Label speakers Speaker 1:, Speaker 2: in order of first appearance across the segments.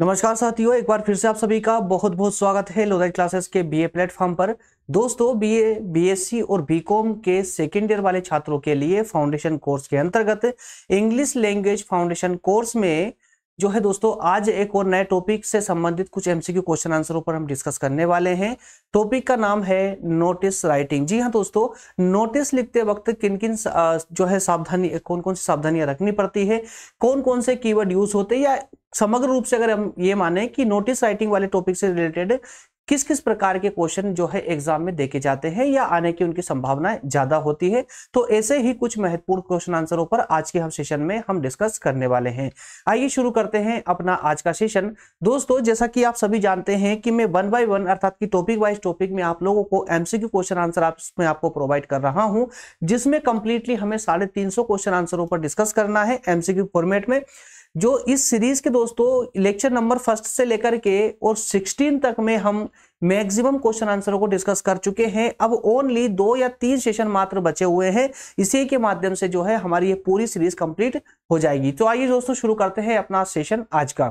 Speaker 1: नमस्कार साथियों एक बार फिर से आप सभी का बहुत बहुत स्वागत है लोदाई क्लासेस के बीए प्लेटफॉर्म पर दोस्तों बीए बीएससी और बीकॉम के सेकेंड ईयर वाले छात्रों के लिए फाउंडेशन कोर्स के अंतर्गत इंग्लिश लैंग्वेज फाउंडेशन कोर्स में जो है दोस्तों आज एक और नए टॉपिक से संबंधित कुछ एमसीक्यू क्वेश्चन आंसरों पर हम डिस्कस करने वाले हैं टॉपिक का नाम है नोटिस राइटिंग जी हाँ दोस्तों नोटिस लिखते वक्त किन किन जो है सावधानी कौन कौन सी सावधानियां रखनी पड़ती है कौन कौन से कीवर्ड यूज होते हैं या समग्र रूप से अगर हम ये माने कि नोटिस राइटिंग वाले टॉपिक से रिलेटेड किस किस प्रकार के क्वेश्चन जो है एग्जाम में देखे जाते हैं या आने की उनकी संभावनाएं ज्यादा होती है तो ऐसे ही कुछ महत्वपूर्ण क्वेश्चन आंसरों पर आज के हम सेशन में हम डिस्कस करने वाले हैं आइए शुरू करते हैं अपना आज का सेशन दोस्तों जैसा कि आप सभी जानते हैं कि मैं वन बाय वन अर्थात की टॉपिक वाइज टॉपिक में आप लोगों को एमसीक्यू क्वेश्चन आंसर आप में आपको प्रोवाइड कर रहा हूं जिसमें कंप्लीटली हमें साढ़े क्वेश्चन आंसरों पर डिस्कस करना है एमसीक्यू फॉर्मेट में जो इस सीरीज के दोस्तों लेक्चर नंबर फर्स्ट से लेकर के और सिक्सटीन तक में हम मैक्सिमम क्वेश्चन आंसरों को डिस्कस कर चुके हैं अब ओनली दो या तीन सेशन मात्र बचे हुए हैं इसी के माध्यम से जो है हमारी ये पूरी सीरीज कंप्लीट हो जाएगी तो आइए दोस्तों शुरू करते हैं अपना सेशन आज का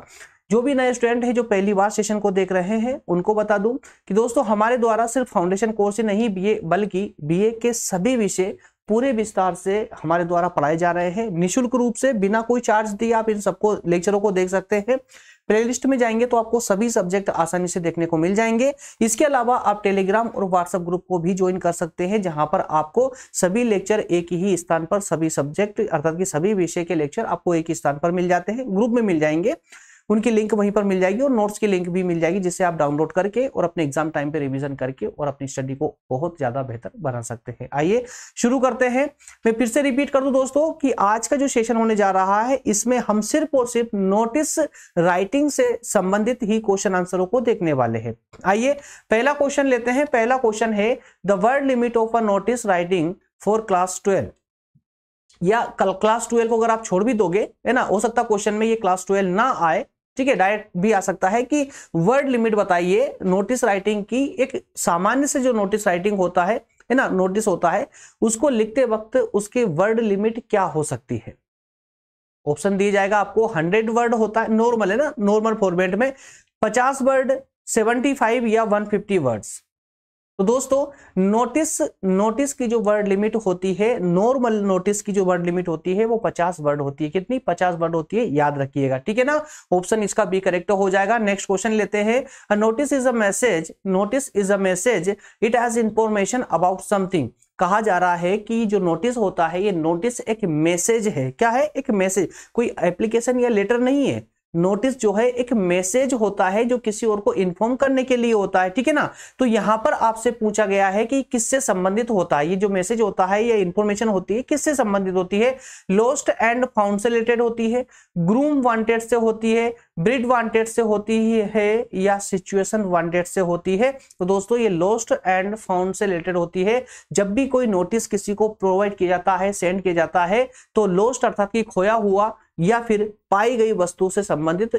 Speaker 1: जो भी नए स्टूडेंट हैं जो पहली बार सेशन को देख रहे हैं उनको बता दूं कि दोस्तों हमारे द्वारा सिर्फ फाउंडेशन कोर्स ही नहीं बीए बल्कि बीए के सभी विषय पूरे विस्तार से हमारे द्वारा पढ़ाए जा रहे हैं निशुल्क रूप से बिना कोई चार्ज दिए आप इन सबको लेक्चरों को देख सकते हैं प्लेलिस्ट में जाएंगे तो आपको सभी सब्जेक्ट आसानी से देखने को मिल जाएंगे इसके अलावा आप टेलीग्राम और व्हाट्सएप ग्रुप को भी ज्वाइन कर सकते हैं जहां पर आपको सभी लेक्चर एक ही स्थान पर सभी सब्जेक्ट अर्थात की सभी विषय के लेक्चर आपको एक ही स्थान पर मिल जाते हैं ग्रुप में मिल जाएंगे उनकी लिंक वहीं पर मिल जाएगी और नोट्स की लिंक भी मिल जाएगी जिससे आप डाउनलोड करके और अपने एग्जाम टाइम पे रिवीजन करके और अपनी स्टडी को बहुत ज्यादा बेहतर बना सकते हैं आइए शुरू करते हैं मैं फिर से रिपीट कर दूं दोस्तों कि आज का जो सेशन होने जा रहा है इसमें हम सिर्फ और सिर्फ नोटिस राइटिंग से संबंधित ही क्वेश्चन आंसरों को देखने वाले हैं आइए पहला क्वेश्चन लेते हैं पहला क्वेश्चन है the word limit of a notice writing for class twelve या कल क्लास ट्वेल्व को अगर आप छोड़ भी दोगे है ना हो सकता क्वेश्चन में ये क्लास ट्वेल्व ना आए ठीक है डायरेक्ट भी आ सकता है कि वर्ड लिमिट बताइए नोटिस राइटिंग की एक सामान्य से जो नोटिस राइटिंग होता है है ना नोटिस होता है उसको लिखते वक्त उसके वर्ड लिमिट क्या हो सकती है ऑप्शन दिया जाएगा आपको हंड्रेड वर्ड होता है नॉर्मल है ना नॉर्मल फॉर्मेट में पचास वर्ड सेवेंटी फाइव या वन फिफ्टी वर्ड्स तो दोस्तों नोटिस नोटिस की जो वर्ड लिमिट होती है नॉर्मल नोटिस की जो वर्ड लिमिट होती है वो 50 वर्ड होती है कितनी 50 वर्ड होती है याद रखिएगा ठीक है ना ऑप्शन इसका बी करेक्ट हो जाएगा नेक्स्ट क्वेश्चन लेते हैं notice is a message notice is a message it has information about something कहा जा रहा है कि जो नोटिस होता है ये नोटिस एक मैसेज है क्या है एक मैसेज कोई एप्लीकेशन या लेटर नहीं है नोटिस जो है एक मैसेज होता है जो किसी और को इन्फॉर्म करने के लिए होता है ठीक है ना तो यहां पर आपसे पूछा गया है कि किससे संबंधित होता है ये जो मैसेज होता है या इन्फॉर्मेशन होती है किससे संबंधित होती है लॉस्ट एंड फाउंड से रिलेटेड होती है ग्रूम वांटेड से होती है ब्रिड वांटेड से होती है या सिचुएशन वांटेड से होती है तो दोस्तों ये लॉस्ट एंड फाउंड से रिलेटेड होती है जब भी कोई नोटिस किसी को प्रोवाइड किया जाता है सेंड किया जाता है तो लॉस्ट अर्थात कि खोया हुआ या फिर पाई गई वस्तु से संबंधित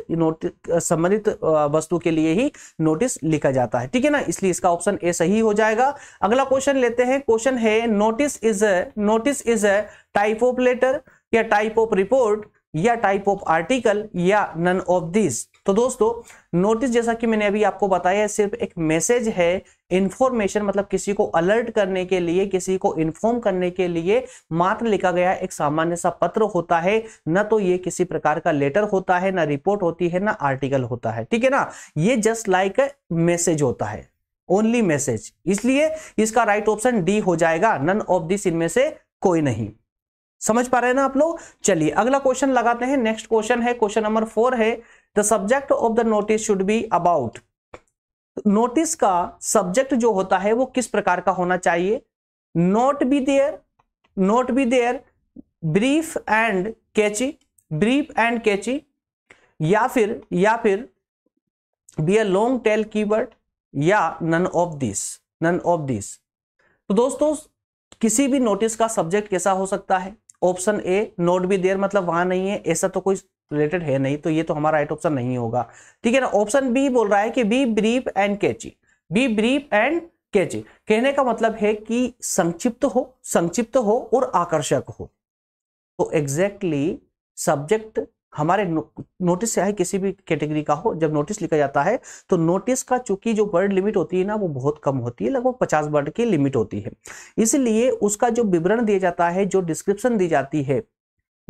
Speaker 1: संबंधित वस्तु के लिए ही नोटिस लिखा जाता है ठीक है ना इसलिए इसका ऑप्शन ए सही हो जाएगा अगला क्वेश्चन लेते हैं क्वेश्चन है notice is notice is a type of letter या टाइप ऑफ रिपोर्ट या टाइप ऑफ आर्टिकल या नन ऑफ दिस तो दोस्तों नोटिस जैसा कि मैंने अभी आपको बताया सिर्फ एक मैसेज है इन्फॉर्मेशन मतलब किसी को अलर्ट करने के लिए किसी को इन्फॉर्म करने के लिए मात्र लिखा गया एक सामान्य सा पत्र होता है न तो ये किसी प्रकार का लेटर होता है ना रिपोर्ट होती है ना आर्टिकल होता है ठीक है ना ये जस्ट लाइक मैसेज होता है ओनली मैसेज इसलिए इसका राइट ऑप्शन डी हो जाएगा नन ऑफ दिस इनमें से कोई नहीं समझ पा रहे हैं ना आप लोग चलिए अगला क्वेश्चन लगाते हैं नेक्स्ट क्वेश्चन है क्वेश्चन नंबर फोर है the subject of the notice should be about notice का सब्जेक्ट जो होता है वो किस प्रकार का होना चाहिए not be there not be there brief and catchy brief and catchy या फिर या फिर be a long tail keyword या none of this none of this तो दोस्तों किसी भी नोटिस का सब्जेक्ट कैसा हो सकता है option A not be there मतलब वहां नहीं है ऐसा तो कोई रिलेटेड है नहीं तो ये तो हमारा राइट ऑप्शन नहीं होगा ठीक है ना ऑप्शन बी बोल रहा है कि be brief and catchy be brief and catchy कहने का मतलब है कि संक्षिप्त हो संक्षिप्त हो और आकर्षक हो तो एग्जैक्टली exactly सब्जेक्ट हमारे नो, नोटिस चाहे किसी भी कैटेगरी का हो जब नोटिस लिखा जाता है तो नोटिस का चूंकि जो वर्ड लिमिट होती है ना वो बहुत कम होती है लगभग पचास वर्ड की लिमिट होती है इसलिए उसका जो विवरण दिया जाता है जो डिस्क्रिप्शन दी जाती है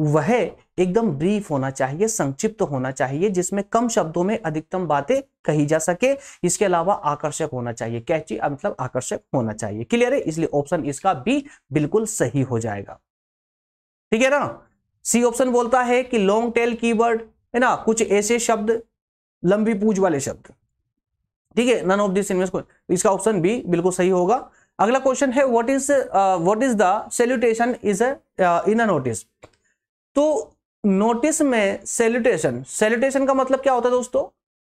Speaker 1: वह एकदम ब्रीफ होना चाहिए संक्षिप्त होना चाहिए जिसमें कम शब्दों में अधिकतम बातें कही जा सके इसके अलावा आकर्षक होना चाहिए कैची मतलब आकर्षक होना चाहिए क्लियर है इसलिए ऑप्शन इसका भी बिल्कुल सही हो जाएगा ठीक है ना सी ऑप्शन बोलता है कि लॉन्ग टेल कीवर्ड है ना कुछ ऐसे शब्द लंबी पूज वाले शब्द ठीक है नन ऑफ दिस इसका ऑप्शन बी बिल्कुल सही होगा अगला क्वेश्चन है what is what is the salutation is in a notice तो नोटिस में सेल्यूटेशन सेल्यूटेशन का मतलब क्या होता है दोस्तों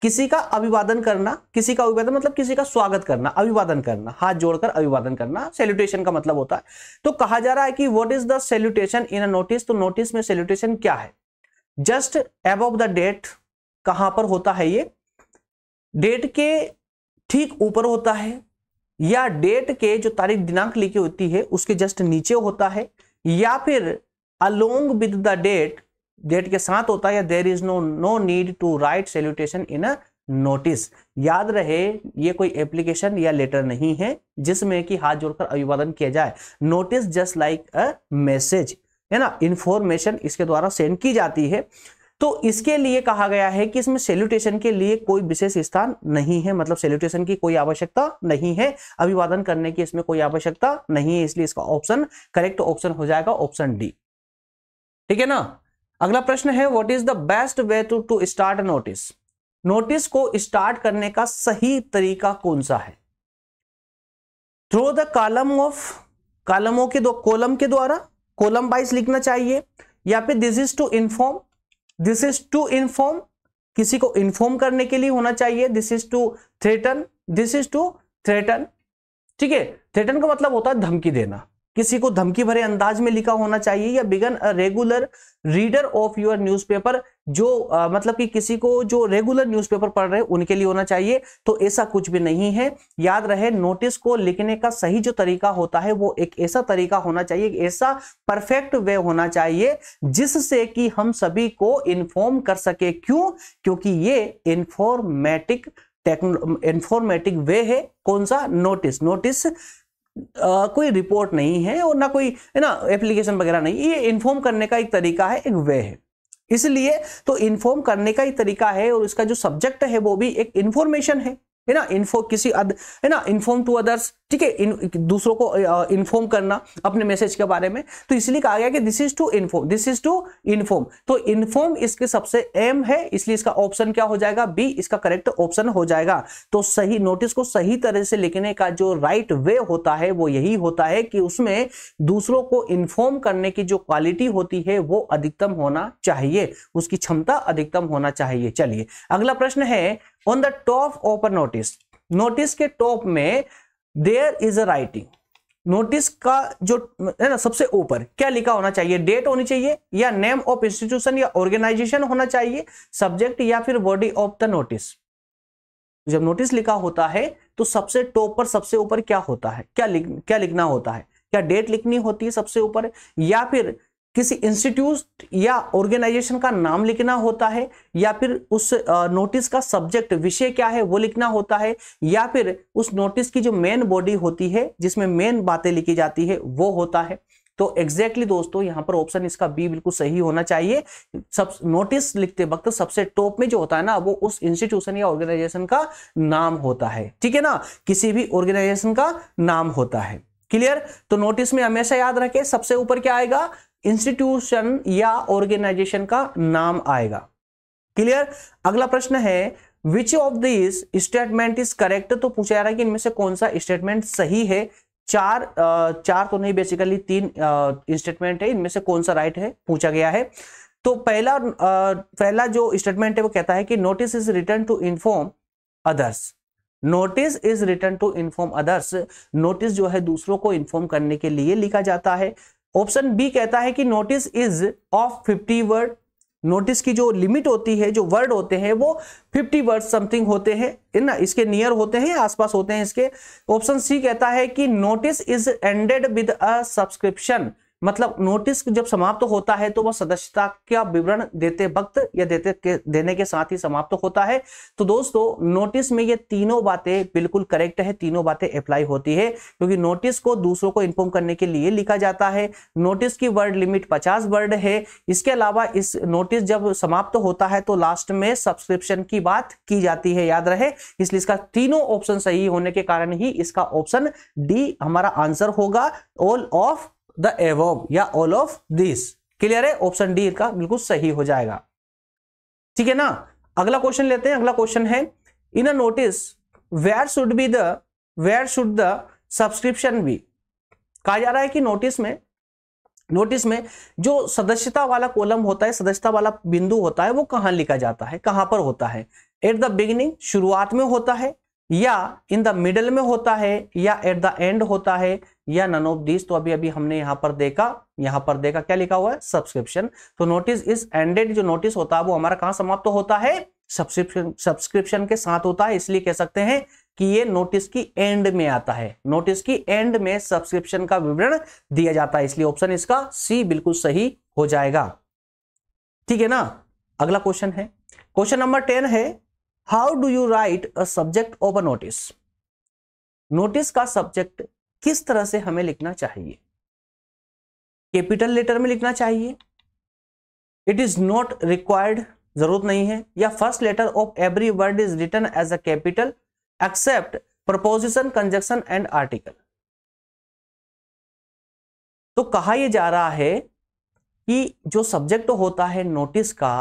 Speaker 1: किसी का अभिवादन करना किसी का अभिवादन मतलब किसी का स्वागत करना अभिवादन करना हाथ जोड़कर अभिवादन करना सेल्यूटेशन का मतलब होता है तो कहा जा रहा है कि what is the salutation in a notice तो नोटिस में सेल्यूटेशन क्या है जस्ट एब द डेट कहां पर होता है ये डेट के ठीक ऊपर होता है या डेट के जो तारीख दिनांक लिखी होती है उसके जस्ट नीचे होता है या फिर along with the date date के साथ होता है there is no no need to write salutation in a notice याद रहे ये कोई एप्लीकेशन या लेटर नहीं है जिसमें कि हाथ जोड़कर अभिवादन किया जाए notice just like a message है ना इंफॉर्मेशन इसके द्वारा सेंड की जाती है तो इसके लिए कहा गया है कि इसमें सेल्यूटेशन के लिए कोई विशेष स्थान नहीं है मतलब सेल्यूटेशन की कोई आवश्यकता नहीं है अभिवादन करने की इसमें कोई आवश्यकता नहीं है इसलिए इसका ऑप्शन करेक्ट ऑप्शन हो जाएगा ऑप्शन डी ठीक है ना अगला प्रश्न है what is the best way to to start notice notice को स्टार्ट करने का सही तरीका कौन सा है थ्रो द कॉलम ऑफ कॉलमों के दो कॉलम के द्वारा कॉलम वाइज लिखना चाहिए या फिर this is to inform this is to inform किसी को इन्फॉर्म करने के लिए होना चाहिए this is to threaten this is to threaten ठीक है थ्रेटन का मतलब होता है धमकी देना किसी को धमकी भरे अंदाज में लिखा होना चाहिए या begin regular reader of your newspaper जो आ, मतलब कि किसी को जो रेगुलर न्यूज़पेपर पढ़ रहे उनके लिए होना चाहिए तो ऐसा कुछ भी नहीं है याद रहे नोटिस को लिखने का सही जो तरीका होता है वो एक ऐसा तरीका होना चाहिए ऐसा परफेक्ट वे होना चाहिए जिससे कि हम सभी को इन्फॉर्म कर सके क्यों क्योंकि ये इन्फॉर्मेटिक टेक्नो इन्फॉर्मेटिक वे है कौन सा नोटिस नोटिस आ, कोई रिपोर्ट नहीं है और ना कोई है ना एप्लीकेशन वगैरह नहीं ये इन्फॉर्म करने का एक तरीका है एक वे है इसलिए तो इन्फॉर्म करने का ही तरीका है और उसका जो सब्जेक्ट है वो भी एक इन्फॉर्मेशन है है ना इन्फो किसी अद है ना इन्फॉर्म टू अदर्स ठीक है इन दूसरों को इन्फॉर्म करना अपने मैसेज के बारे में तो इसलिए कहा गया कि this is to inform this is to inform तो इन्फॉर्म इसके सबसे एम है इसलिए इसका ऑप्शन क्या हो जाएगा बी इसका करेक्ट ऑप्शन हो जाएगा तो सही नोटिस को सही तरह से लिखने का जो राइट right वे होता है वो यही होता है कि उसमें दूसरों को इन्फॉर्म करने की जो क्वालिटी होती है वो अधिकतम होना चाहिए उसकी क्षमता अधिकतम होना चाहिए चलिए अगला प्रश्न है on the top of notice notice के टॉप में there is a writing notice का जो है ना सबसे ऊपर क्या लिखा होना चाहिए डेट होनी चाहिए या नेम ऑफ इंस्टीट्यूशन या ऑर्गेनाइजेशन होना चाहिए सब्जेक्ट या फिर बॉडी ऑफ द नोटिस जब नोटिस लिखा होता है तो सबसे टॉप पर सबसे ऊपर क्या होता है क्या लिख क्या लिखना होता है क्या डेट लिखनी होती है सबसे ऊपर या फिर किसी इंस्टीट्यूट या ऑर्गेनाइजेशन का नाम लिखना होता है या फिर उस नोटिस का सब्जेक्ट विषय क्या है वो लिखना होता है या फिर उस नोटिस की जो मेन बॉडी होती है जिसमें मेन बातें लिखी जाती है वो होता है तो एग्जैक्टली exactly दोस्तों यहां पर ऑप्शन इसका बी बिल्कुल सही होना चाहिए सब नोटिस लिखते वक्त सबसे टॉप में जो होता है ना वो उस इंस्टीट्यूशन या ऑर्गेनाइजेशन का नाम होता है ठीक है ना किसी भी ऑर्गेनाइजेशन का नाम होता है क्लियर तो नोटिस में हमेशा याद रखें सबसे ऊपर क्या आएगा इंस्टीट्यूशन या ऑर्गेनाइजेशन का नाम आएगा क्लियर अगला प्रश्न है which of this statement is correct तो पूछा जा रहा है कि इनमें से कौन सा स्टेटमेंट सही है चार चार तो नहीं बेसिकली तीन स्टेटमेंट है इनमें से कौन सा राइट है पूछा गया है तो पहला पहला जो स्टेटमेंट है वो कहता है कि notice is written to inform others notice is written to inform others notice जो है दूसरों को इन्फॉर्म करने के लिए लिखा जाता है ऑप्शन बी कहता है कि notice is of fifty word notice की जो लिमिट होती है जो वर्ड होते हैं वो 50 वर्ड समथिंग होते हैं ना इसके नियर होते हैं आसपास होते हैं इसके ऑप्शन सी कहता है कि notice is ended with a subscription मतलब नोटिस जब समाप्त तो होता है तो वह सदस्यता का विवरण देते वक्त या देते के, देने के साथ ही समाप्त तो होता है तो दोस्तों नोटिस में ये तीनों बातें बिल्कुल करेक्ट है तीनों बातें अप्लाई होती है क्योंकि नोटिस को दूसरों को इन्फॉर्म करने के लिए लिखा जाता है नोटिस की वर्ड लिमिट पचास वर्ड है इसके अलावा इस नोटिस जब समाप्त तो होता है तो लास्ट में सब्सक्रिप्शन की बात की जाती है याद रहे इसलिए इसका तीनों ऑप्शन सही होने के कारण ही इसका ऑप्शन डी हमारा आंसर होगा ऑल ऑफ द एवोव या ऑल ऑफ दिस क्लियर है ऑप्शन डी का बिल्कुल सही हो जाएगा ठीक है ना अगला क्वेश्चन लेते हैं अगला क्वेश्चन है in a notice where should be the where should the subscription be कहा जा रहा है कि नोटिस में नोटिस में जो सदस्यता वाला कॉलम होता है सदस्यता वाला बिंदु होता है वो कहां लिखा जाता है कहां पर होता है एट द बिगिनिंग शुरुआत में होता है या इन द मिडल में होता है या एट द एंड होता है या नन ऑफ दिस तो अभी अभी हमने यहां पर देखा यहां पर देखा क्या लिखा हुआ है सब्सक्रिप्शन तो नोटिस इज एंडेड जो नोटिस होता है वो हमारा कहां समाप्त तो होता है सब्सक्रिप्शन सब्सक्रिप्शन के साथ होता है इसलिए कह सकते हैं कि ये नोटिस की एंड में आता है नोटिस की एंड में सब्सक्रिप्शन का विवरण दिया जाता है इसलिए ऑप्शन इसका सी बिल्कुल सही हो जाएगा ठीक है ना अगला क्वेश्चन है क्वेश्चन नंबर टेन है how do you write a subject of a notice notice का सब्जेक्ट किस तरह से हमें लिखना चाहिए कैपिटल लेटर में लिखना चाहिए इट इज नॉट रिक्वायर्ड जरूरत नहीं है या first letter of every word is written as a capital except preposition conjunction and article तो कहा यह जा रहा है कि जो सब्जेक्ट होता है नोटिस का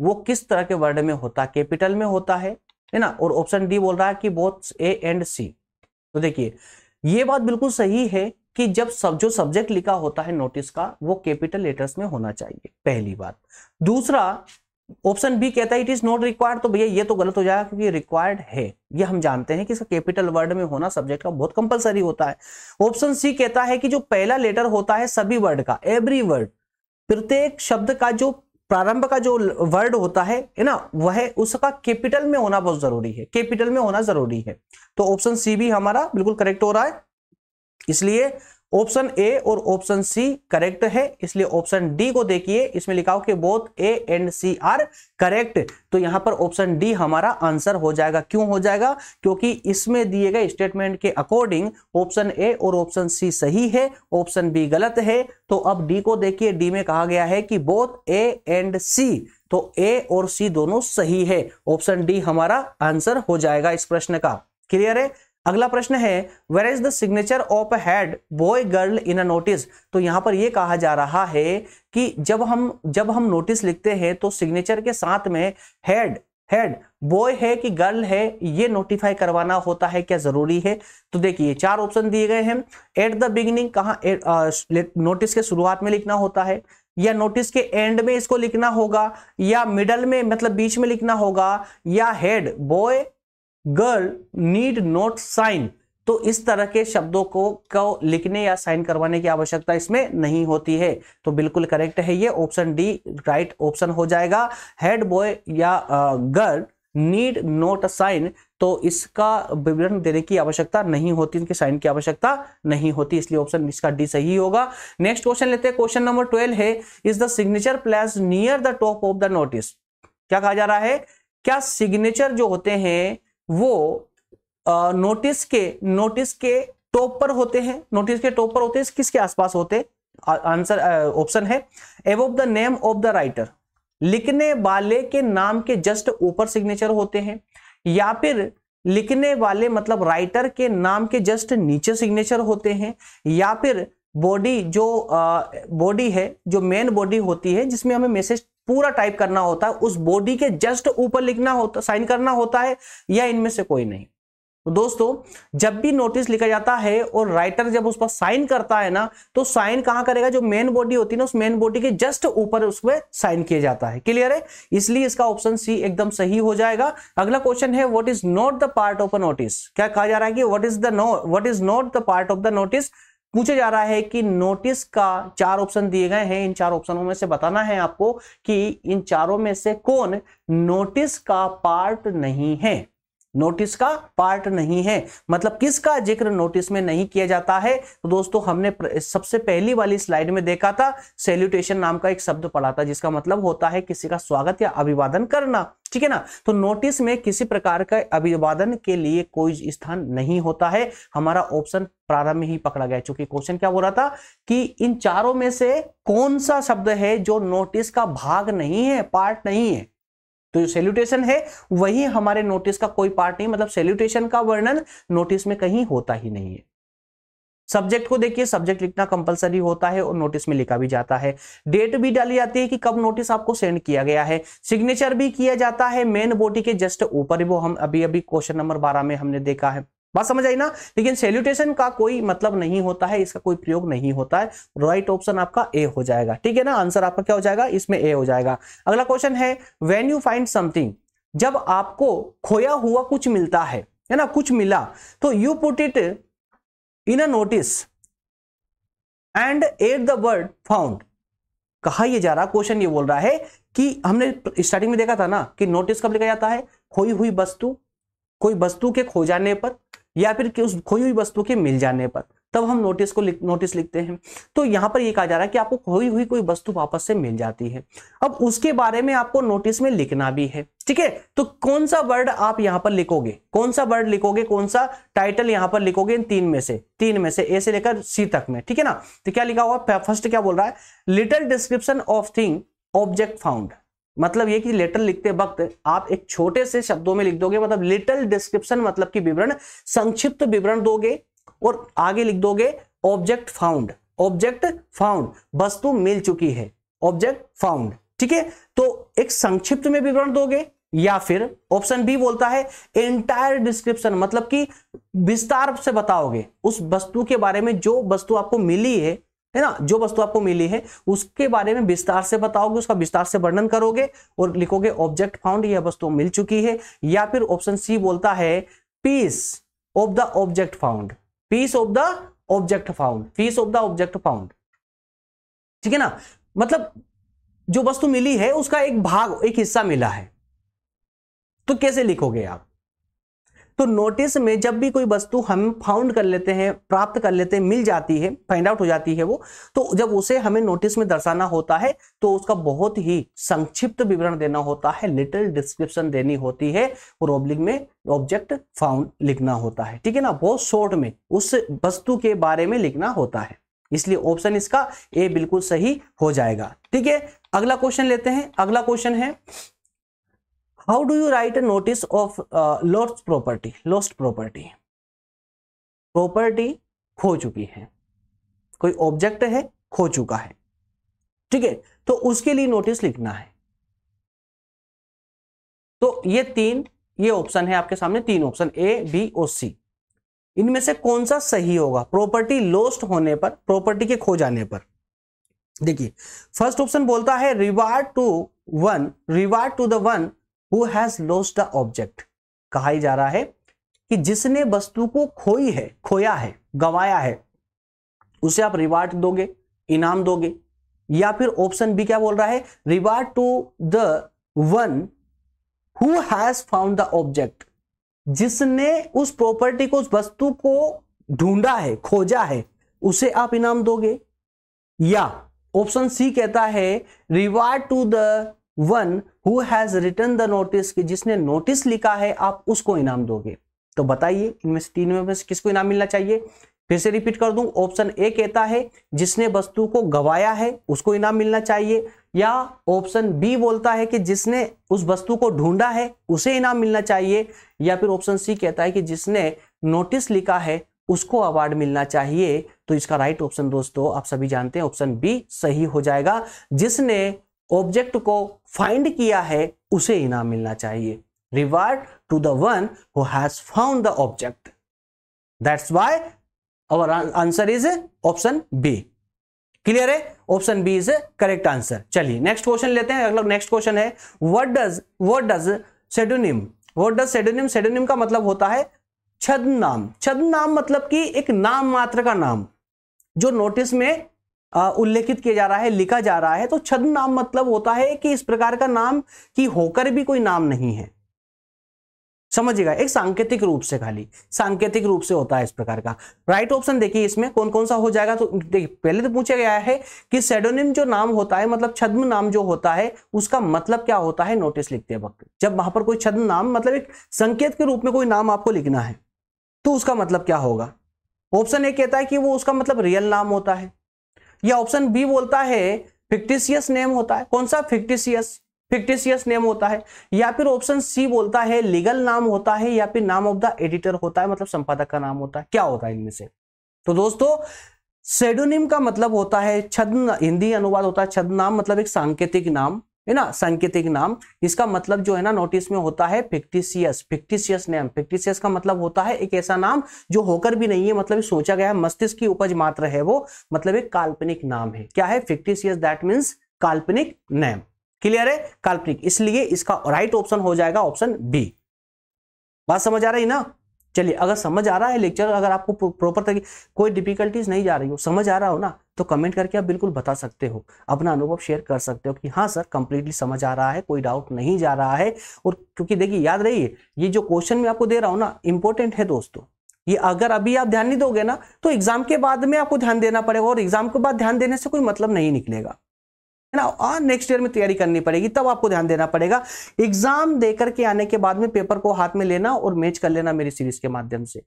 Speaker 1: वो किस तरह के वर्ड में होता है कैपिटल में होता है है ना और ऑप्शन डी बोल रहा है कि बोथ ए एंड सी तो देखिए ये बात बिल्कुल सही है कि जब सब जो सब्जेक्ट लिखा होता है नोटिस का वो कैपिटल लेटर्स में होना चाहिए पहली बात दूसरा ऑप्शन बी कहता है इट इज नॉट रिक्वायर्ड तो भैया ये तो गलत हो जाएगा क्योंकि रिक्वायर्ड है ये हम जानते हैं कि इसका कैपिटल वर्ड में होना सब्जेक्ट का बहुत कंपलसरी होता है ऑप्शन सी कहता है कि जो पहला लेटर होता है सभी वर्ड का एवरी वर्ड प्रत्येक शब्द का जो प्रारंभ का जो वर्ड होता है है ना वह उसका कैपिटल में होना बहुत जरूरी है कैपिटल में होना जरूरी है तो ऑप्शन सी भी हमारा बिल्कुल करेक्ट हो रहा है इसलिए ऑप्शन ए और ऑप्शन सी करेक्ट है इसलिए ऑप्शन डी को देखिए इसमें लिखा हो कि both A and C are correct तो यहां पर ऑप्शन डी हमारा आंसर हो जाएगा क्यों हो जाएगा क्योंकि इसमें दिए गए स्टेटमेंट के अकॉर्डिंग ऑप्शन ए और ऑप्शन सी सही है ऑप्शन बी गलत है तो अब डी को देखिए डी में कहा गया है कि बोथ ए एंड सी तो ए और सी दोनों सही है ऑप्शन डी हमारा आंसर हो जाएगा इस प्रश्न का क्लियर है अगला प्रश्न है where is the signature of head boy girl in a notice तो यहां पर यह कहा जा रहा है कि जब हम जब हम नोटिस लिखते हैं तो सिग्नेचर के साथ में हेड हेड बॉय है कि गर्ल है ये नोटिफाई करवाना होता है क्या जरूरी है तो देखिए चार ऑप्शन दिए गए हैं एट द बिगिनिंग कहा नोटिस के शुरुआत में लिखना होता है या नोटिस के एंड में इसको लिखना होगा या मिडल में मतलब बीच में लिखना होगा या head boy girl need not sign तो इस तरह के शब्दों को, को लिखने या साइन करवाने की आवश्यकता इसमें नहीं होती है तो बिल्कुल करेक्ट है ये ऑप्शन डी राइट ऑप्शन हो जाएगा हेड बॉय या गर्ल नीड नोट साइन तो इसका विवरण देने की आवश्यकता नहीं होती इनके साइन की आवश्यकता नहीं होती इसलिए ऑप्शन इसका डी सही होगा नेक्स्ट क्वेश्चन लेते हैं क्वेश्चन नंबर ट्वेल्व है is the signature place near the top of the notice क्या कहा जा रहा है क्या सिग्नेचर जो होते हैं वो आ, नोटिस के नोटिस के टॉप पर होते हैं नोटिस के टॉप पर होते हैं किसके आसपास होते आंसर ऑप्शन है एव the name of the writer लिखने वाले के नाम के जस्ट ऊपर सिग्नेचर होते हैं या फिर लिखने वाले मतलब राइटर के नाम के जस्ट नीचे सिग्नेचर होते हैं या फिर बॉडी जो बॉडी है जो मेन बॉडी होती है जिसमें हमें मैसेज पूरा टाइप करना होता है उस बॉडी के जस्ट ऊपर लिखना होता साइन करना होता है या इनमें से कोई नहीं तो दोस्तों जब भी नोटिस लिखा जाता है और राइटर जब उस पर साइन करता है ना तो साइन कहां करेगा जो मेन बॉडी होती है ना उस मेन बॉडी के जस्ट ऊपर उसमें साइन किया जाता है क्लियर है इसलिए इसका ऑप्शन सी एकदम सही हो जाएगा अगला क्वेश्चन है what is not the part of a notice क्या कहा जा रहा है कि what is the no what is not the part of the notice पूछा जा रहा है कि नोटिस का चार ऑप्शन दिए गए हैं इन चार ऑप्शनों में से बताना है आपको कि इन चारों में से कौन नोटिस का पार्ट नहीं है नोटिस का पार्ट नहीं है मतलब किसका जिक्र नोटिस में नहीं किया जाता है तो दोस्तों हमने सबसे पहली वाली स्लाइड में देखा था सेल्यूटेशन नाम का एक शब्द पढ़ा था जिसका मतलब होता है किसी का स्वागत या अभिवादन करना ठीक है ना तो नोटिस में किसी प्रकार का अभिवादन के लिए कोई स्थान नहीं होता है हमारा ऑप्शन प्रारंभ में ही पकड़ा गया चूंकि क्वेश्चन क्या बोल रहा था कि इन चारों में से कौन सा शब्द है जो नोटिस का भाग नहीं है पार्ट नहीं है तो जो सेल्यूटेशन है वही हमारे नोटिस का कोई पार्ट नहीं मतलब सेल्यूटेशन का वर्णन नोटिस में कहीं होता ही नहीं है सब्जेक्ट को देखिए सब्जेक्ट लिखना कंपलसरी होता है और नोटिस में लिखा भी जाता है डेट भी डाली जाती है कि कब नोटिस आपको सेंड किया गया है सिग्नेचर भी किया जाता है मेन बॉडी के जस्ट ऊपर वो हम अभी अभी क्वेश्चन नंबर बारह में हमने देखा है बात समझ आई ना लेकिन सेल्यूटेशन का कोई मतलब नहीं होता है इसका कोई प्रयोग नहीं होता है राइट ऑप्शन आपका ए हो जाएगा ठीक है ना आंसर आपका क्या हो जाएगा इसमें ए हो जाएगा अगला क्वेश्चन है वेन यू फाइंड समथिंग जब आपको खोया हुआ कुछ मिलता है है ना कुछ मिला तो you put it in a notice and at the word found कहा यह जा रहा क्वेश्चन ये बोल रहा है कि हमने स्टार्टिंग में देखा था ना कि नोटिस कब लिखा जाता है खोई हुई वस्तु कोई वस्तु के खो जाने पर या फिर कि उस खोई हुई वस्तु के मिल जाने पर तब हम नोटिस को लिख, नोटिस लिखते हैं तो यहाँ पर ये कहा जा रहा है कि आपको खोई हुई कोई वस्तु वापस से मिल जाती है अब उसके बारे में आपको नोटिस में लिखना भी है ठीक है तो कौन सा वर्ड आप यहाँ पर लिखोगे कौन सा वर्ड लिखोगे कौन सा टाइटल यहाँ पर लिखोगे इन तीन में से तीन में से ए से लेकर सी तक में ठीक है ना तो क्या लिखा हुआ फर्स्ट क्या बोल रहा है little description of thing object found मतलब ये कि लेटर लिखते वक्त आप एक छोटे से शब्दों में लिख दोगे मतलब लिटल डिस्क्रिप्शन मतलब कि विवरण संक्षिप्त विवरण दोगे और आगे लिख दोगे ऑब्जेक्ट फाउंड ऑब्जेक्ट फाउंड वस्तु मिल चुकी है ऑब्जेक्ट फाउंड ठीक है तो एक संक्षिप्त में विवरण दोगे या फिर ऑप्शन बी बोलता है एंटायर डिस्क्रिप्शन मतलब कि विस्तार से बताओगे उस वस्तु के बारे में जो वस्तु आपको मिली है है ना जो वस्तु आपको मिली है उसके बारे में विस्तार से बताओगे उसका विस्तार से वर्णन करोगे और लिखोगे ऑब्जेक्ट फाउंड यह वस्तु मिल चुकी है या फिर ऑप्शन सी बोलता है piece of the object found piece of the object found piece of the object found ठीक है ना मतलब जो वस्तु मिली है उसका एक भाग एक हिस्सा मिला है तो कैसे लिखोगे आप तो नोटिस में जब भी कोई वस्तु हम फाउंड कर लेते हैं प्राप्त कर लेते हैं मिल जाती है फाइंड आउट हो जाती है वो तो जब उसे हमें नोटिस में दर्शाना होता है तो उसका बहुत ही संक्षिप्त विवरण देना होता है लिटिल डिस्क्रिप्शन देनी होती है ओब्लिक में ऑब्जेक्ट फाउंड लिखना होता है ठीक है ना बहुत शॉर्ट में उस वस्तु के बारे में लिखना होता है इसलिए ऑप्शन इसका ए बिल्कुल सही हो जाएगा ठीक है अगला क्वेश्चन लेते हैं अगला क्वेश्चन है how do you write a notice of lost property lost property property खो चुकी है कोई ऑब्जेक्ट है खो चुका है ठीक है तो उसके लिए नोटिस लिखना है तो ये तीन ये ऑप्शन है आपके सामने तीन ऑप्शन ए बी और सी इनमें से कौन सा सही होगा प्रॉपर्टी लॉस्ट होने पर प्रॉपर्टी के खो जाने पर देखिए फर्स्ट ऑप्शन बोलता है reward to one reward to the one who has lost the object कहा जा रहा है कि जिसने वस्तु को खोई है खोया है गवाया है उसे आप रिवार्ड दोगे इनाम दोगे या फिर ऑप्शन बी क्या बोल रहा है reward to the one who has found the object जिसने उस प्रॉपर्टी को उस वस्तु को ढूंढा है खोजा है उसे आप इनाम दोगे या ऑप्शन सी कहता है reward to the one who has return the notice कि जिसने नोटिस लिखा है आप उसको इनाम दोगे तो बताइए इनमें से तीनों में से किसको इनाम मिलना चाहिए फिर से रिपीट कर दूं ऑप्शन ए कहता है जिसने वस्तु को गवाया है उसको इनाम मिलना चाहिए या ऑप्शन बी बोलता है कि जिसने उस वस्तु को ढूंढा है उसे इनाम मिलना चाहिए या फिर ऑप्शन सी कहता है कि जिसने नोटिस लिखा है उसको अवार्ड मिलना चाहिए तो इसका राइट ऑप्शन दोस्तों आप सभी जानते हैं ऑप्शन बी सही हो जाएगा जिसने ऑब्जेक्ट को फाइंड किया है उसे इनाम मिलना चाहिए reward to the one who has found the object that's why our answer is option B clear है option B is correct answer चलिए नेक्स्ट क्वेश्चन लेते हैं अगला नेक्स्ट क्वेश्चन है what does what does pseudonym what does pseudonym pseudonym का मतलब होता है छद नाम छद नाम मतलब कि एक नाम मात्र का नाम जो नोटिस में उल्लेखित किया जा रहा है लिखा जा रहा है तो छद नाम मतलब होता है कि इस प्रकार का नाम की होकर भी कोई नाम नहीं है समझिएगा एक सांकेतिक रूप से खाली सांकेतिक रूप से होता है इस प्रकार का राइट ऑप्शन देखिए इसमें कौन कौन सा हो जाएगा तो देखिए पहले तो पूछा गया है कि सेडोनिम जो नाम होता है मतलब छद्म नाम जो होता है उसका मतलब क्या होता है नोटिस लिखते वक्त जब वहां पर कोई छद्म नाम मतलब एक संकेत के रूप में कोई नाम आपको लिखना है तो उसका मतलब क्या होगा ऑप्शन ए कहता है कि वो उसका मतलब रियल नाम होता है या ऑप्शन बी बोलता है फिक्टिशियस नेम होता है कौन सा फिक्टिशियस फिक्टिशियस नेम होता है या फिर ऑप्शन सी बोलता है लीगल नाम होता है या फिर नाम ऑफ द एडिटर होता है मतलब संपादक का नाम होता है क्या होता है इनमें से तो दोस्तों सेडोनिम का मतलब होता है छद्म हिंदी अनुवाद होता है छद्म नाम मतलब एक सांकेतिक नाम है ना सांकेतिक नाम इसका मतलब जो है ना नोटिस में होता है फिक्टिशियस फिक्टिशियस नेम फिक्टिशियस का मतलब होता है एक ऐसा नाम जो होकर भी नहीं है मतलब सोचा गया मस्तिष्क की उपज मात्र है वो मतलब एक काल्पनिक नाम है क्या है फिक्टिशियस दैट मीन्स काल्पनिक नेम क्लियर है काल्पनिक इसलिए इसका राइट ऑप्शन हो जाएगा ऑप्शन बी बात समझ आ रही ना चलिए अगर समझ आ रहा है लेक्चर अगर आपको प्रॉपर तरीके कोई डिफिकल्टीज नहीं जा रही हो समझ आ रहा हो ना तो कमेंट करके आप बिल्कुल बता सकते हो अपना अनुभव शेयर कर सकते हो कि हाँ सर कंप्लीटली समझ आ रहा है कोई डाउट नहीं जा रहा है और क्योंकि देखिए याद रहिए ये जो क्वेश्चन मैं आपको दे रहा हूँ ना इंपॉर्टेंट है दोस्तों ये अगर अभी आप ध्यान नहीं दोगे ना तो एग्जाम के बाद में आपको ध्यान देना पड़ेगा और एग्जाम के बाद ध्यान देने से कोई मतलब नहीं निकलेगा ना और नेक्स्ट ईयर में तैयारी करनी पड़ेगी तब आपको ध्यान देना पड़ेगा एग्जाम दे करके आने के बाद में पेपर को हाथ में लेना और मैच कर लेना मेरी सीरीज के माध्यम से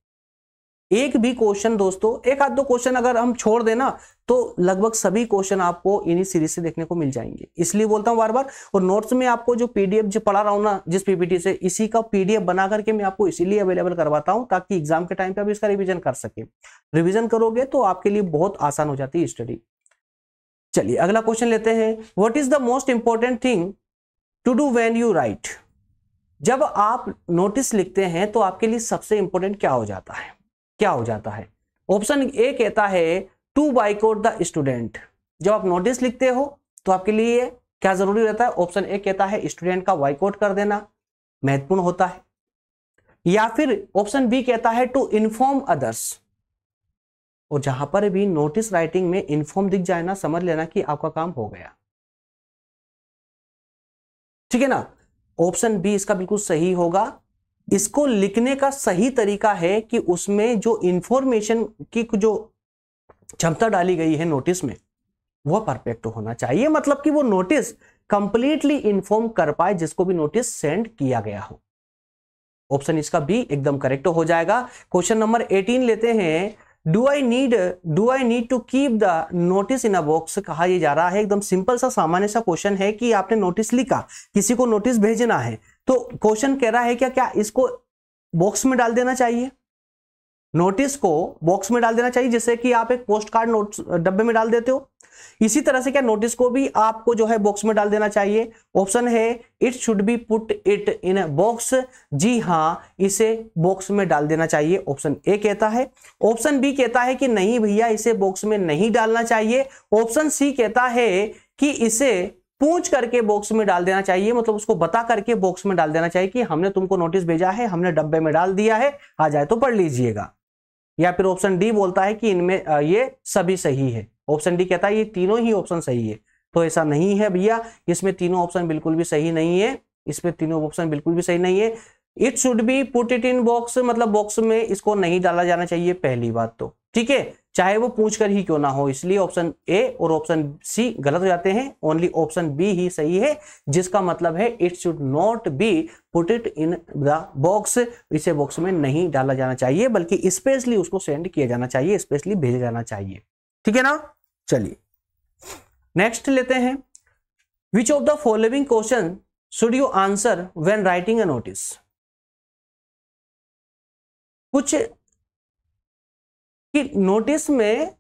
Speaker 1: एक भी क्वेश्चन दोस्तों एक आध दो क्वेश्चन अगर हम छोड़ देना तो लगभग सभी क्वेश्चन आपको इन्हीं सीरीज से देखने को मिल जाएंगे इसलिए बोलता हूं बार बार और नोट्स में आपको जो पीडीएफ जो पढ़ा रहा हूं ना जिस पीपीटी से इसी का पीडीएफ बना करके मैं आपको इसीलिए अवेलेबल करवाता हूं ताकि एग्जाम के टाइम पे आप इसका रिविजन कर सके रिविजन करोगे तो आपके लिए बहुत आसान हो जाती है स्टडी चलिए अगला क्वेश्चन लेते हैं what is the most important thing to do when you write जब आप नोटिस लिखते हैं तो आपके लिए सबसे इंपॉर्टेंट क्या हो जाता है क्या हो जाता है ऑप्शन ए कहता है टू बाइकआउट द स्टूडेंट जब आप नोटिस लिखते हो तो आपके लिए क्या जरूरी रहता है ऑप्शन ए कहता है स्टूडेंट का वाइकआउट कर देना महत्वपूर्ण होता है या फिर ऑप्शन बी कहता है टू इन्फॉर्म अदर्स और जहां पर भी नोटिस राइटिंग में इन्फॉर्म दिख जाए ना समझ लेना कि आपका काम हो गया ठीक है ना ऑप्शन बी इसका बिल्कुल सही होगा इसको लिखने का सही तरीका है कि उसमें जो इंफॉर्मेशन की जो क्षमता डाली गई है नोटिस में वह परफेक्ट होना चाहिए मतलब कि वो नोटिस कंप्लीटली इन्फॉर्म कर पाए जिसको भी नोटिस सेंड किया गया हो ऑप्शन इसका बी एकदम करेक्ट हो जाएगा क्वेश्चन नंबर 18 लेते हैं do I need do I need to keep the notice in a box कहा ये जा रहा है एकदम सिंपल सा सामान्य सा क्वेश्चन है कि आपने नोटिस लिखा किसी को नोटिस भेजना है तो क्वेश्चन कह रहा है क्या क्या इसको बॉक्स में डाल देना चाहिए नोटिस को बॉक्स में डाल देना चाहिए जैसे कि आप एक पोस्ट कार्ड नोट डब्बे में डाल देते हो इसी तरह से क्या नोटिस को भी आपको जो है बॉक्स में डाल देना चाहिए ऑप्शन है it should be put it in box जी हाँ इसे बॉक्स में डाल देना चाहिए ऑप्शन ए कहता है ऑप्शन बी कहता है कि नहीं भैया इसे बॉक्स में नहीं डालना चाहिए ऑप्शन सी कहता है कि इसे पूछ करके बॉक्स में डाल देना चाहिए मतलब उसको बता करके बॉक्स में डाल देना चाहिए कि हमने तुमको नोटिस भेजा है हमने डब्बे में डाल दिया है आ जाए तो पढ़ लीजिएगा या फिर ऑप्शन डी बोलता है कि इनमें ये सभी सही है ऑप्शन डी कहता है ये तीनों ही ऑप्शन सही है तो ऐसा नहीं है भैया इसमें तीनों ऑप्शन बिल्कुल भी सही नहीं है इसमें तीनों ऑप्शन बिल्कुल भी सही नहीं है it should be put it in box मतलब बॉक्स में इसको नहीं डाला जाना चाहिए पहली बात तो ठीक है चाहे वो पूछ कर ही क्यों ना हो इसलिए ऑप्शन ए और ऑप्शन सी गलत हो जाते हैं ओनली ऑप्शन बी ही सही है जिसका मतलब है it should not be put it in the box इसे बॉक्स में नहीं डाला जाना चाहिए बल्कि स्पेशली उसको सेंड किया जाना चाहिए स्पेशली भेजा जाना चाहिए ठीक है ना चलिए नेक्स्ट लेते हैं which of the following question should you answer when writing a notice कुछ कि नोटिस में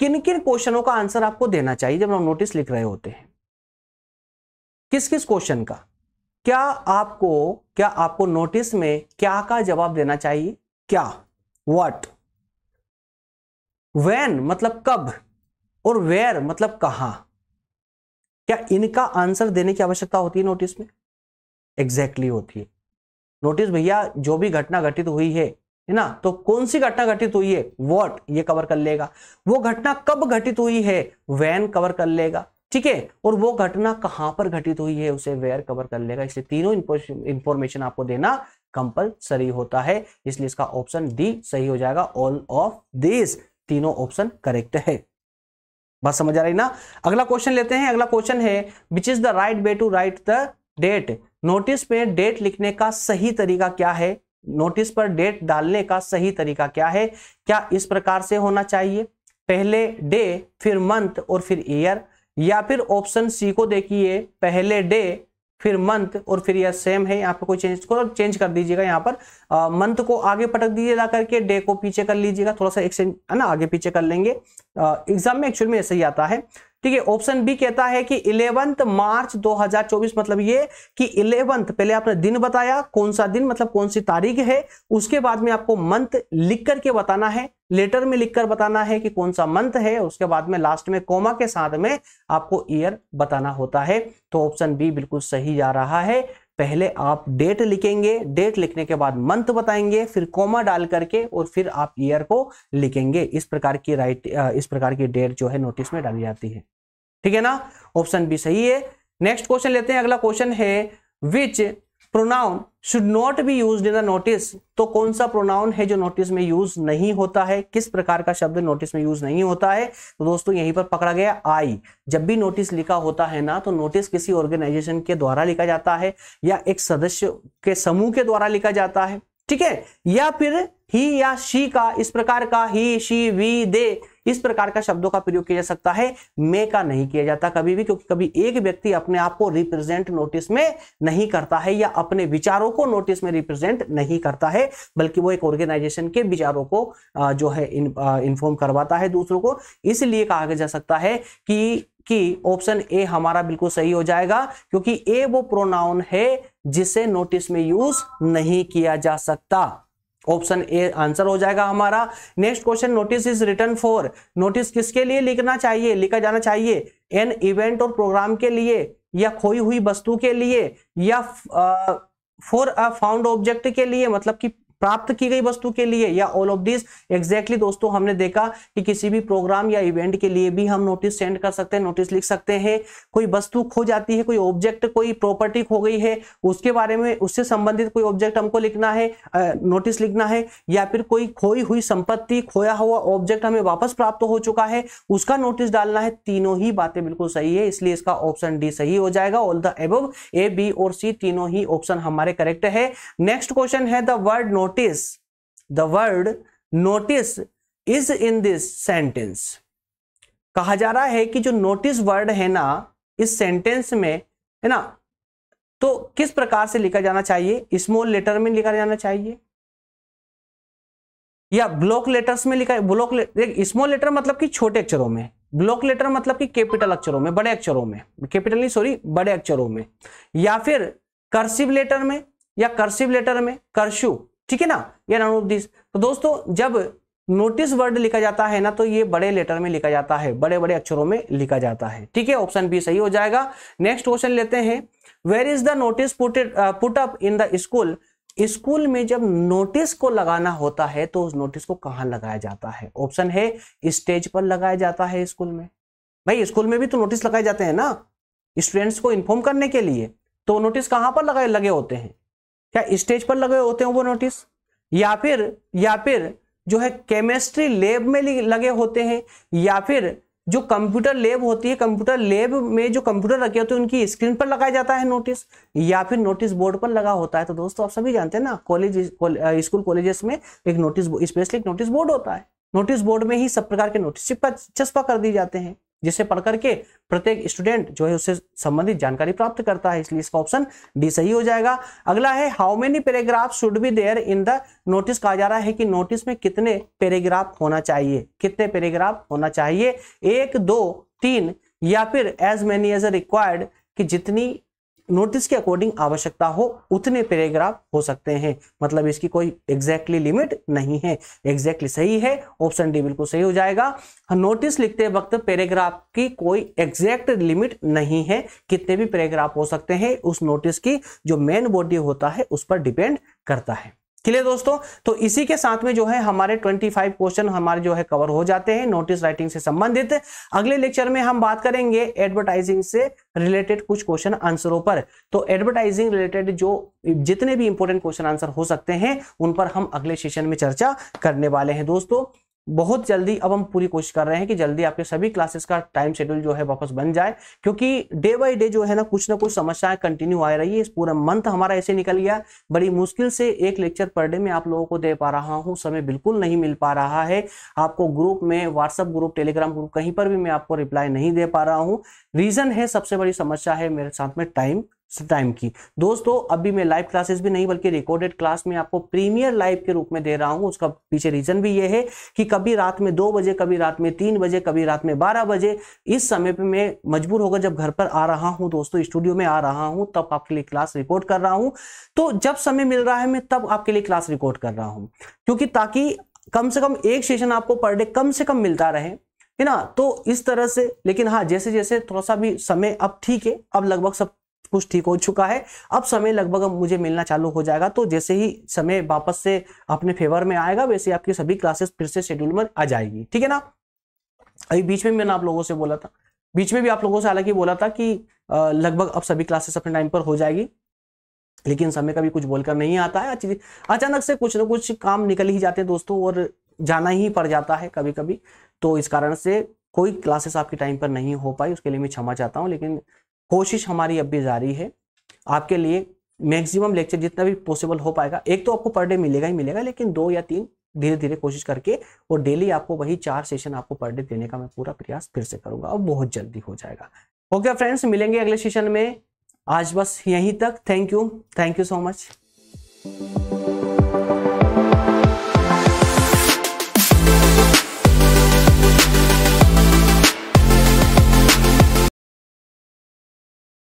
Speaker 1: किन किन क्वेश्चनों का आंसर आपको देना चाहिए जब हम नोटिस लिख रहे होते हैं किस किस क्वेश्चन का क्या आपको क्या आपको नोटिस में क्या का जवाब देना चाहिए क्या वट वैन मतलब कब और वेयर मतलब कहां क्या इनका आंसर देने की आवश्यकता होती है नोटिस में एग्जैक्टली exactly होती है नोटिस भैया जो भी घटना घटित हुई है है ना तो कौन सी घटना घटित हुई है वॉट ये कवर कर लेगा वो घटना कब घटित हुई है वैन कवर कर लेगा ठीक है और वो घटना कहां पर घटित हुई है उसे वेयर कवर कर लेगा इसलिए तीनों इंफॉर्मेशन आपको देना कंपलसरी होता है इसलिए इसका ऑप्शन डी सही हो जाएगा ऑल ऑफ दिस तीनों ऑप्शन करेक्ट है बस समझ आ रही ना अगला क्वेश्चन लेते हैं अगला क्वेश्चन है which is the right way to write the date notice में डेट लिखने का सही तरीका क्या है नोटिस पर डेट डालने का सही तरीका क्या है क्या इस प्रकार से होना चाहिए पहले डे फिर मंथ और फिर ईयर या फिर ऑप्शन सी को देखिए पहले डे फिर मंथ और फिर ईयर सेम है यहाँ पे कोई चेंज को चेंज कर दीजिएगा यहाँ पर मंथ को आगे पटक दीजिए ला करके डे को पीछे कर लीजिएगा थोड़ा सा एक्सचेंज है ना आगे पीछे कर लेंगे एग्जाम में एक्चुअल में ऐसे ही आता है ठीक है ऑप्शन बी कहता है कि इलेवंथ मार्च 2024 मतलब ये कि इलेवंथ पहले आपने दिन बताया कौन सा दिन मतलब कौन सी तारीख है उसके बाद में आपको मंथ लिख करके बताना है लेटर में लिखकर बताना है कि कौन सा मंथ है उसके बाद में लास्ट में कोमा के साथ में आपको ईयर बताना होता है तो ऑप्शन बी बिल्कुल सही जा रहा है पहले आप डेट लिखेंगे डेट लिखने के बाद मंथ बताएंगे फिर कोमा डाल करके और फिर आप ईयर को लिखेंगे इस प्रकार की राइट इस प्रकार की डेट जो है नोटिस में डाली जाती है ठीक है ना ऑप्शन बी सही है नेक्स्ट क्वेश्चन लेते हैं अगला क्वेश्चन है which pronoun should not be use in the notice तो कौन सा प्रोनाउन है जो नोटिस में यूज नहीं होता है किस प्रकार का शब्द नोटिस में यूज नहीं होता है तो दोस्तों यहीं पर पकड़ा गया आई जब भी नोटिस लिखा होता है ना तो नोटिस किसी ऑर्गेनाइजेशन के द्वारा लिखा जाता है या एक सदस्य के समूह के द्वारा लिखा जाता है ठीक है या फिर ही या शी का इस प्रकार का ही शी वी दे इस प्रकार का शब्दों का प्रयोग किया जा सकता है मे का नहीं किया जाता कभी भी क्योंकि कभी एक व्यक्ति अपने आप को रिप्रेजेंट नोटिस में नहीं करता है या अपने विचारों को नोटिस में रिप्रेजेंट नहीं करता है बल्कि वो एक ऑर्गेनाइजेशन के विचारों को जो है इन्फॉर्म करवाता है दूसरों को इसलिए कहा जा सकता है कि कि ऑप्शन ए हमारा बिल्कुल सही हो जाएगा क्योंकि ए वो प्रोनाउन है जिसे नोटिस में यूज नहीं किया जा सकता ऑप्शन ए आंसर हो जाएगा हमारा next question notice is return for notice किसके लिए लिखना चाहिए लिखा जाना चाहिए एन इवेंट और प्रोग्राम के लिए या खोई हुई वस्तु के लिए या फॉर अ फाउंड ऑब्जेक्ट के लिए मतलब कि प्राप्त की गई वस्तु के लिए या ऑल ऑफ दिस एग्जैक्टली दोस्तों हमने देखा कि किसी भी प्रोग्राम या इवेंट के लिए भी हम नोटिस सेंड कर सकते हैं नोटिस लिख सकते हैं कोई वस्तु खो जाती है कोई ऑब्जेक्ट कोई प्रॉपर्टी खो गई है उसके बारे में उससे संबंधित कोई ऑब्जेक्ट हमको लिखना है नोटिस लिखना है या फिर कोई खोई हुई संपत्ति खोया हुआ ऑब्जेक्ट हमें वापस प्राप्त हो चुका है उसका नोटिस डालना है तीनों ही बातें बिल्कुल सही है इसलिए इसका ऑप्शन डी सही हो जाएगा all the above A B और सी तीनों ही ऑप्शन हमारे करेक्ट है नेक्स्ट क्वेश्चन है the word note notice the word notice is in this sentence कहा जा रहा है कि जो notice word है ना इस sentence में है ना तो किस प्रकार से लिखा जाना चाहिए स्मॉल लेटर में लिखा जाना चाहिए या ब्लॉक लेटर्स में लिखा ब्लॉक ले, स्मॉल लेटर मतलब कि छोटे अक्षरों में ब्लॉक लेटर मतलब कि कैपिटल अक्षरों में बड़े अक्षरों में कैपिटल नहीं सॉरी बड़े अक्षरों में या फिर कर्सिव लेटर में या कर्सिव लेटर में कर्शु ठीक है ना या नन ऑफ दिस तो दोस्तों जब नोटिस वर्ड लिखा जाता है ना तो ये बड़े लेटर में लिखा जाता है बड़े बड़े अक्षरों में लिखा जाता है ठीक है ऑप्शन बी सही हो जाएगा नेक्स्ट क्वेश्चन लेते हैं where is the notice put up in the school school में जब नोटिस को लगाना होता है तो उस नोटिस को कहां लगाया जाता है ऑप्शन है स्टेज पर लगाया जाता है स्कूल में भाई स्कूल में भी तो नोटिस लगाए जाते हैं ना स्टूडेंट्स को इन्फॉर्म करने के लिए तो नोटिस कहां पर लगाए लगे होते हैं या स्टेज पर लगे होते हैं वो नोटिस या फिर या फिर जो है केमिस्ट्री लैब में लगे होते हैं या फिर जो कंप्यूटर लैब होती है कंप्यूटर लैब में जो कंप्यूटर रखे होते हैं उनकी स्क्रीन पर लगाया जाता है नोटिस या फिर नोटिस बोर्ड पर लगा होता है तो दोस्तों आप सभी जानते हैं ना कॉलेज स्कूल कॉलेजेस में एक नोटिस स्पेशली एक नोटिस बोर्ड होता है नोटिस बोर्ड में ही सब प्रकार के नोटिस चिपका चस्पा कर दिए जाते हैं जिसे पढ़ करके प्रत्येक स्टूडेंट जो है उससे संबंधित जानकारी प्राप्त करता है इसलिए इसका ऑप्शन डी सही हो जाएगा अगला है how many paragraph should be there in the notice कहा जा रहा है कि नोटिस में कितने पैराग्राफ होना चाहिए कितने पैराग्राफ होना चाहिए एक दो तीन या फिर एज मैनी एज रिक्वायर्ड कि जितनी नोटिस के अकॉर्डिंग आवश्यकता हो उतने पैराग्राफ हो सकते हैं मतलब इसकी कोई एग्जैक्टली लिमिट नहीं है एग्जैक्टली exactly सही है ऑप्शन डी बिल्कुल सही हो जाएगा नोटिस लिखते वक्त पैराग्राफ की कोई एग्जैक्ट लिमिट नहीं है कितने भी पैराग्राफ हो सकते हैं उस नोटिस की जो मेन बॉडी होता है उस पर डिपेंड करता है क्लियर दोस्तों तो इसी के साथ में जो है हमारे 25 क्वेश्चन हमारे जो है कवर हो जाते हैं नोटिस राइटिंग से संबंधित अगले लेक्चर में हम बात करेंगे एडवर्टाइजिंग से रिलेटेड कुछ क्वेश्चन आंसरों पर तो एडवर्टाइजिंग रिलेटेड जो जितने भी इंपोर्टेंट क्वेश्चन आंसर हो सकते हैं उन पर हम अगले सेशन में चर्चा करने वाले हैं दोस्तों बहुत जल्दी अब हम पूरी कोशिश कर रहे हैं कि जल्दी आपके सभी क्लासेस का टाइम शेड्यूल जो है वापस बन जाए क्योंकि डे बाय डे जो है ना कुछ ना कुछ समस्याएं कंटिन्यू आ रही है इस पूरा मंथ हमारा ऐसे निकल गया बड़ी मुश्किल से एक लेक्चर पर डे में आप लोगों को दे पा रहा हूं समय बिल्कुल नहीं मिल पा रहा है आपको ग्रुप में व्हाट्सअप ग्रुप टेलीग्राम ग्रुप कहीं पर भी मैं आपको रिप्लाई नहीं दे पा रहा हूँ रीजन है सबसे बड़ी समस्या है मेरे साथ में टाइम टाइम की दोस्तों अभी मैं लाइव क्लासेस भी नहीं बल्कि रिकॉर्डेड क्लास में आपको प्रीमियर लाइव के रूप में दे रहा हूं उसका पीछे रीजन भी ये है कि कभी रात में दो बजे कभी रात में तीन बजे कभी रात में बारह बजे इस समय पे मैं मजबूर होगा जब घर पर आ रहा हूं दोस्तों स्टूडियो में आ रहा हूं तब आपके लिए क्लास रिकॉर्ड कर रहा हूं तो जब समय मिल रहा है मैं तब आपके लिए क्लास रिकॉर्ड कर रहा हूं क्योंकि ताकि कम से कम एक सेशन आपको पर डे कम से कम मिलता रहे है ना तो इस तरह से लेकिन हाँ जैसे जैसे थोड़ा सा भी समय अब ठीक है अब लगभग सब कुछ ठीक हो चुका है अब समय लगभग मुझे मिलना चालू हो जाएगा तो जैसे ही समय वापस से अपने फेवर में आएगा वैसे आपकी सभी क्लासेस फिर से शेड्यूल में आ जाएगी ठीक है ना अभी बीच में मैंने आप लोगों से बोला था बीच में भी आप लोगों से हालांकि बोला था कि लगभग अब सभी क्लासेस अपने टाइम पर हो जाएगी लेकिन समय का भी कुछ बोलकर नहीं आता है अचानक से कुछ ना कुछ काम निकल ही जाते हैं दोस्तों और जाना ही पड़ जाता है कभी कभी तो इस कारण से कोई क्लासेस आपके टाइम पर नहीं हो पाई उसके लिए मैं क्षमा चाहता हूँ लेकिन कोशिश हमारी अब भी जारी है आपके लिए मैक्सिमम लेक्चर जितना भी पॉसिबल हो पाएगा एक तो आपको पर डे मिलेगा ही मिलेगा लेकिन दो या तीन धीरे धीरे कोशिश करके और डेली आपको वही चार सेशन आपको पर डे देने का मैं पूरा प्रयास फिर से करूंगा और बहुत जल्दी हो जाएगा ओके okay, फ्रेंड्स मिलेंगे अगले सेशन में आज बस यहीं तक thank you thank you so much